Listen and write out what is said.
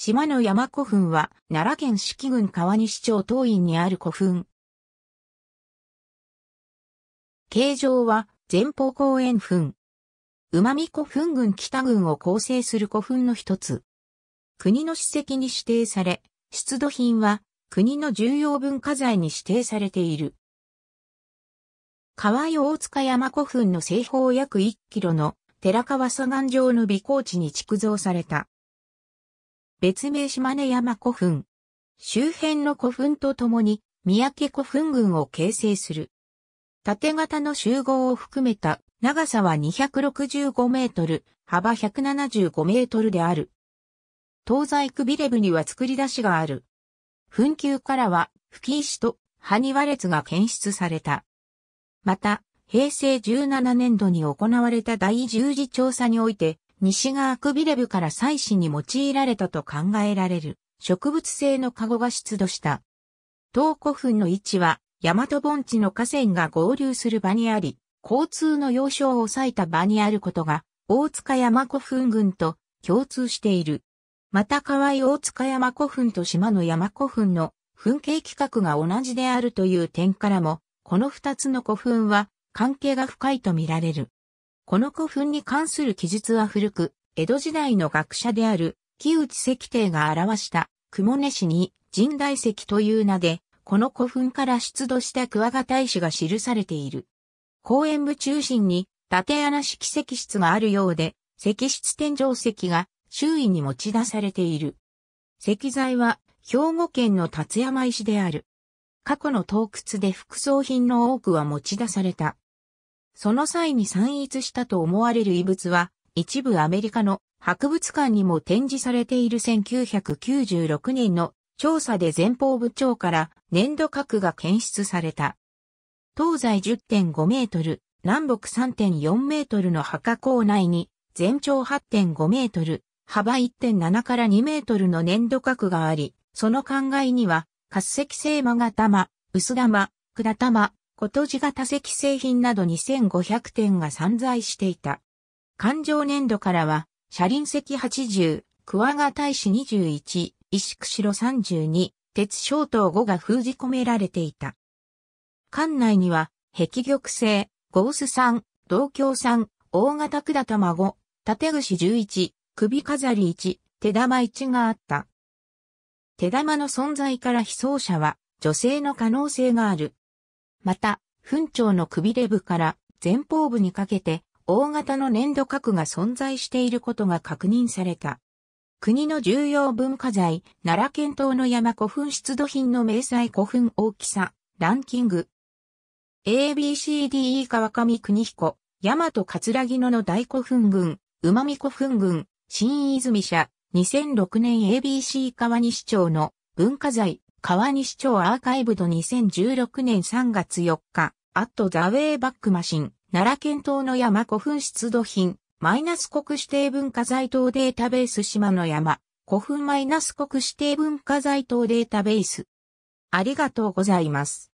島の山古墳は、奈良県四季郡川西町東院にある古墳。形状は、前方後円墳。馬見古墳群北群を構成する古墳の一つ。国の史跡に指定され、出土品は国の重要文化財に指定されている。川井大塚山古墳の西方約1キロの寺川左岸上の美高地に築造された別名島根山古墳。周辺の古墳とともに、三宅古墳群を形成する。縦型の集合を含めた長さは265メートル、幅175メートルである。東西区ビレブには作り出しがある。墳丘からは、吹石と埴輪列が検出された。また、平成17年度に行われた第十次調査において、西側アクビレブから祭祀に用いられたと考えられる植物性のカゴが出土した。東古墳の位置は、大和盆地の河川が合流する場にあり、交通の要衝を抑えた場にあることが、大塚山古墳群と共通している。また河合大塚山古墳と島の山古墳の墳形規格が同じであるという点からも、この二つの古墳は関係が深いと見られる。この古墳に関する記述は古く、江戸時代の学者である木内石帝が表した雲根市に神代石という名で、この古墳から出土した桑ガタ石が記されている。公園部中心に縦穴式石室があるようで、石室天井石が周囲に持ち出されている。石材は兵庫県の達山石である。過去の洞窟で副葬品の多くは持ち出された。その際に散逸したと思われる遺物は、一部アメリカの博物館にも展示されている1996年の調査で前方部長から粘土核が検出された。東西10.5メートル、南北3.4メートルの墓構内に全長8.5メートル、幅1.7から2メートルの粘土核があり、その灌えには、滑石製マガ玉、薄玉、管玉、ことじ多石製品など2500点が散在していた。環状年度からは、車輪石80、桑賀大使21、石釧路32、鉄小塔5が封じ込められていた。館内には、壁玉製、ゴース3、銅鏡3、大型管玉5、縦串11、首飾り1、手玉1があった。手玉の存在から被装者は、女性の可能性がある。また、墳長のくびれ部から前方部にかけて大型の粘土核が存在していることが確認された。国の重要文化財、奈良県東の山古墳出土品の明細古墳大きさ、ランキング。ABCDE 川上国彦、大和葛城野の大古墳群、馬見古墳群、新泉社、2006年 ABC 川西町の文化財、川西町アーカイブド2016年3月4日、アットザウェイバックマシン、奈良県東の山古墳出土品、マイナス国指定文化財等データベース島の山、古墳マイナス国指定文化財等データベース。ありがとうございます。